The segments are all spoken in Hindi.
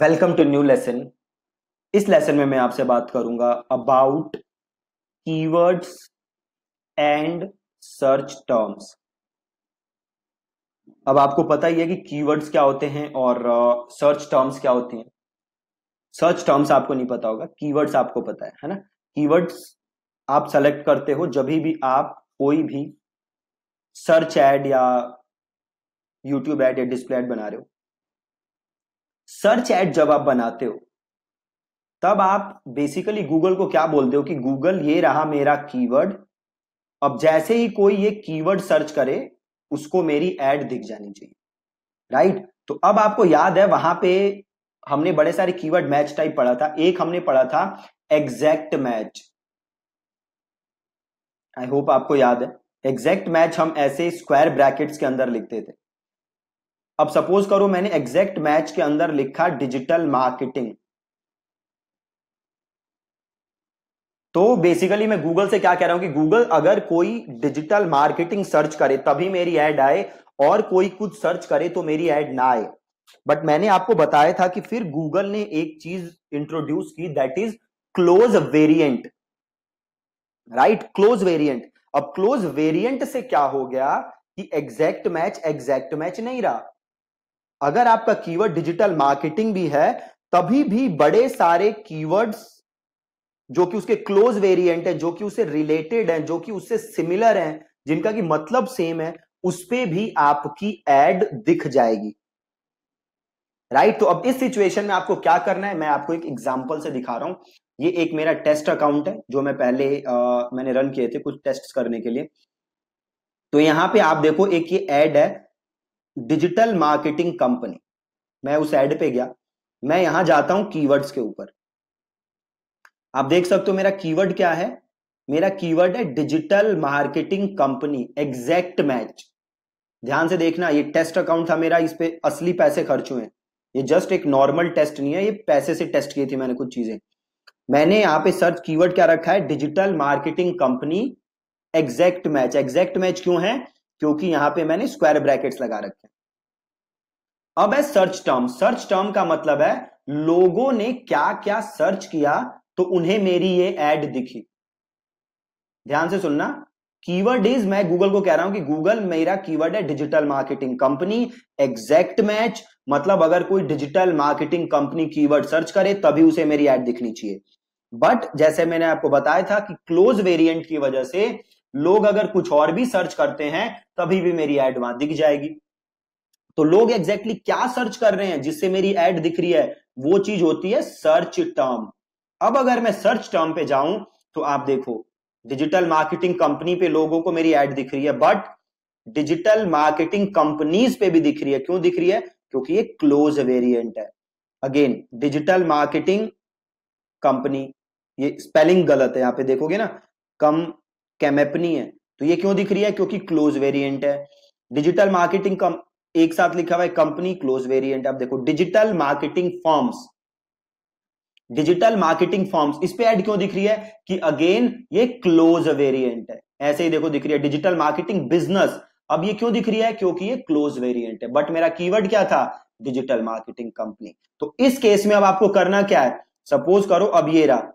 वेलकम टू न्यू लेसन इस लेसन में मैं आपसे बात करूंगा about keywords and search terms अब आपको पता ही है कि कीवर्ड्स क्या होते हैं और सर्च uh, टर्म्स क्या होते हैं सर्च टर्म्स आपको नहीं पता होगा कीवर्ड्स आपको पता है है ना कीवर्ड्स आप सेलेक्ट करते हो जब भी आप कोई भी सर्च एड या यूट्यूब एड या डिस्प्ले एड बना रहे हो सर्च एड जब आप बनाते हो तब आप बेसिकली गूगल को क्या बोलते हो कि गूगल ये रहा मेरा कीवर्ड अब जैसे ही कोई ये कीवर्ड सर्च करे उसको मेरी एड दिख जानी चाहिए राइट तो अब आपको याद है वहां पे हमने बड़े सारे कीवर्ड मैच टाइप पढ़ा था एक हमने पढ़ा था एग्जैक्ट मैच आई होप आपको याद है एग्जैक्ट मैच हम ऐसे स्क्वायर ब्रैकेट्स के अंदर लिखते थे अब सपोज करो मैंने एग्जैक्ट मैच के अंदर लिखा डिजिटल मार्केटिंग तो बेसिकली मैं गूगल से क्या कह रहा हूं कि गूगल अगर कोई डिजिटल मार्केटिंग सर्च करे तभी मेरी एड आए और कोई कुछ सर्च करे तो मेरी एड ना आए बट मैंने आपको बताया था कि फिर गूगल ने एक चीज इंट्रोड्यूस की that is close variant right close variant अब क्लोज वेरिएंट से क्या हो गया कि एग्जैक्ट मैच एग्जैक्ट मैच नहीं रहा अगर आपका कीवर्ड डिजिटल मार्केटिंग भी है तभी भी बड़े सारे कीवर्ड्स जो कि उसके क्लोज वेरिएंट है जो कि उससे रिलेटेड है जो कि उससे सिमिलर है जिनका की मतलब सेम है उस पर भी आपकी एड दिख जाएगी राइट right? तो अब इस सिचुएशन में आपको क्या करना है मैं आपको एक एग्जाम्पल से दिखा रहा हूं ये एक मेरा टेस्ट अकाउंट है जो मैं पहले आ, मैंने रन किए थे कुछ टेस्ट करने के लिए तो यहां पे आप देखो एक ये एड है डिजिटल मार्केटिंग कंपनी मैं उस एड पे गया मैं यहां जाता हूं कीवर्ड्स के ऊपर आप देख सकते हो मेरा कीवर्ड क्या है मेरा कीवर्ड है digital marketing company exact match ध्यान से देखना ये टेस्ट अकाउंट था मेरा इस पे असली पैसे खर्च हुए ये जस्ट एक नॉर्मल टेस्ट नहीं है ये पैसे से टेस्ट किए थे मैंने कुछ चीजें मैंने यहाँ पे सर्च कीवर्ड क्या रखा है digital marketing company exact match exact match क्यों है क्योंकि यहाँ पे मैंने स्क्वायर ब्रैकेट्स लगा रखे हैं अब है सर्च टर्म सर्च टर्म का मतलब है लोगों ने क्या क्या सर्च किया तो उन्हें मेरी ये एड दिखी ध्यान से सुनना कीवर्ड इज मैं गूगल को कह रहा हूं कि गूगल मेरा कीवर्ड है digital marketing company exact match मतलब अगर कोई digital marketing company keyword search करे तभी उसे मेरी एड दिखनी चाहिए बट जैसे मैंने आपको बताया था कि क्लोज वेरिएंट की वजह से लोग अगर कुछ और भी सर्च करते हैं तभी भी मेरी एड वहां दिख जाएगी तो लोग एग्जैक्टली exactly क्या सर्च कर रहे हैं जिससे मेरी एड दिख रही है वो चीज होती है सर्च टर्म अब अगर मैं सर्च टर्म पे जाऊं तो आप देखो डिजिटल मार्केटिंग कंपनी पे लोगों को मेरी एड दिख रही है बट डिजिटल मार्केटिंग कंपनीज पे भी दिख रही है क्यों दिख रही है क्योंकि ये क्लोज वेरिएंट है अगेन डिजिटल मार्केटिंग कंपनी ये स्पेलिंग गलत है यहाँ पे देखोगे ना कम कैमेपनी है तो ये क्यों दिख रही है क्योंकि क्लोज वेरिएंट है डिजिटल मार्केटिंग एक साथ लिखा हुआ है कंपनी क्लोज वेरिएंट आप देखो digital marketing forms digital marketing forms इस पे ऐड क्यों दिख रही है कि अगेन ये क्लोज वेरिएंट है ऐसे ही देखो दिख रही है डिजिटल मार्केटिंग बिजनेस अब ये क्यों दिख रही है क्योंकि ये क्लोज वेरिएंट है बट मेरा कीवर्ड क्या था डिजिटल मार्केटिंग कंपनी तो इस केस में अब आपको करना क्या है सपोज करो अब ये रहा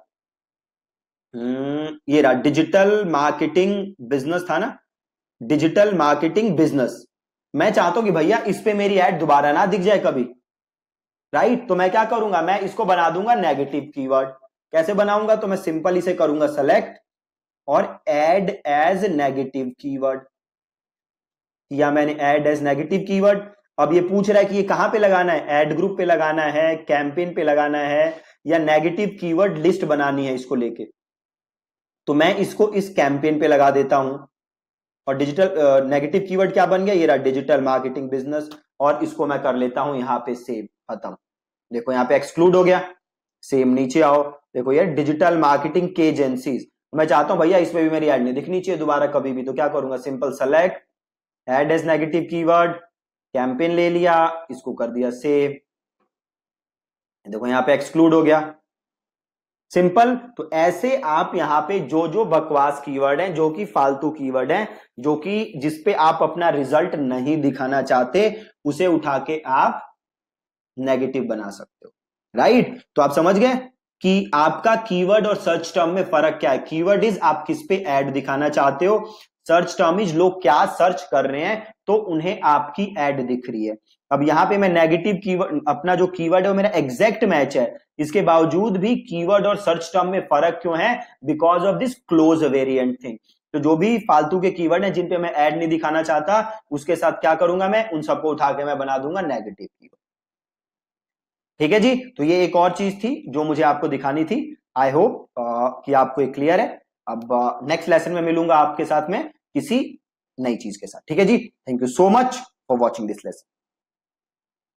हम्म, ये रहा डिजिटल मार्केटिंग बिजनेस था ना डिजिटल मार्केटिंग बिजनेस मैं चाहता हूं कि भैया इस पे मेरी एड दोबारा ना दिख जाए कभी राइट तो मैं क्या करूंगा मैं इसको बना दूंगा नेगेटिव कीवर्ड कैसे बनाऊंगा तो मैं सिंपल इसे करूंगा सेलेक्ट और एड एज नेगेटिव कीवर्ड या मैंने एड एज नेगेटिव कीवर्ड अब ये पूछ रहा है कि ये कहां पे लगाना है एड ग्रुप पे लगाना है कैंपेन पे लगाना है या नेगेटिव कीवर्ड लिस्ट बनानी है इसको लेके तो मैं इसको इस कैंपेन पे लगा देता हूं और डिजिटल नेगेटिव कीवर्ड क्या बन गया ये रहा डिजिटल मार्केटिंग बिजनेस और इसको मैं कर लेता हूं यहाँ पे सेम खत्म देखो यहाँ पे एक्सक्लूड हो गया सेम नीचे आओ देखो यार डिजिटल मार्केटिंग के एजेंसी मैं चाहता हूं भैया इसमें भी मेरी एड नहीं दिखनी चाहिए दोबारा कभी भी तो क्या करूंगा simple select ad as negative keyword campaign ले लिया इसको कर दिया सेव देखो यहाँ पे एक्सक्लूड हो गया सिंपल तो ऐसे आप यहां पे जो जो बकवास कीवर्ड हैं जो कि फालतू कीवर्ड हैं जो कि जिसपे आप अपना रिजल्ट नहीं दिखाना चाहते उसे उठा के आप नेगेटिव बना सकते हो राइट तो आप समझ गए कि आपका कीवर्ड और सर्च टर्म में फर्क क्या है कीवर्ड इज आप किस पे एड दिखाना चाहते हो सर्च टर्म इज लोग क्या सर्च कर रहे हैं तो उन्हें आपकी एड दिख रही है अब यहाँ पे मैं नेगेटिव कीवर्ड अपना जो कीवर्ड है वो मेरा एग्जैक्ट मैच है इसके बावजूद भी कीवर्ड और सर्च टर्म में फर्क क्यों है because of this close variant thing तो जो भी फालतू के कीवर्ड हैं जिन पे मैं ऐड नहीं दिखाना चाहता उसके साथ क्या करूंगा मैं उन सबको उठा के मैं बना दूंगा नेगेटिव कीवर्ड ठीक है जी तो ये एक और चीज थी जो मुझे आपको दिखानी थी आई होप uh, कि आपको क्लियर है अब नेक्स्ट uh, लेसन में मिलूंगा आपके साथ में किसी नई चीज के साथ ठीक है जी thank you so much for watching this lesson